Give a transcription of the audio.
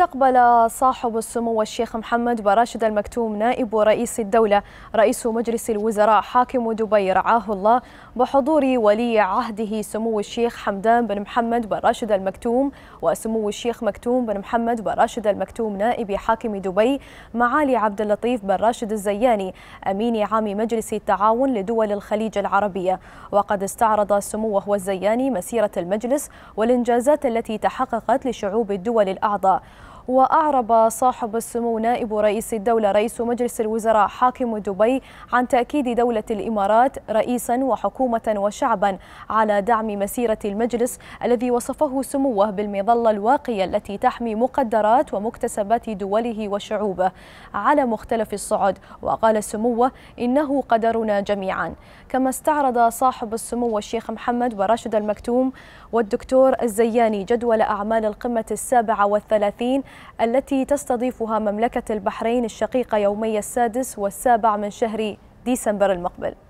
استقبل صاحب السمو الشيخ محمد بن راشد المكتوم نائب رئيس الدولة رئيس مجلس الوزراء حاكم دبي رعاه الله بحضور ولي عهده سمو الشيخ حمدان بن محمد بن راشد المكتوم وسمو الشيخ مكتوم بن محمد بن راشد المكتوم نائب حاكم دبي معالي عبد اللطيف بن راشد الزياني أمين عام مجلس التعاون لدول الخليج العربية وقد استعرض سموه الزياني مسيرة المجلس والإنجازات التي تحققت لشعوب الدول الأعضاء وأعرب صاحب السمو نائب رئيس الدولة رئيس مجلس الوزراء حاكم دبي عن تأكيد دولة الإمارات رئيسا وحكومة وشعبا على دعم مسيرة المجلس الذي وصفه سموه بالمظلة الواقية التي تحمي مقدرات ومكتسبات دوله وشعوبه على مختلف الصعد وقال سموه إنه قدرنا جميعا كما استعرض صاحب السمو الشيخ محمد وراشد المكتوم والدكتور الزياني جدول أعمال القمة السابعة والثلاثين التي تستضيفها مملكة البحرين الشقيقة يومي السادس والسابع من شهر ديسمبر المقبل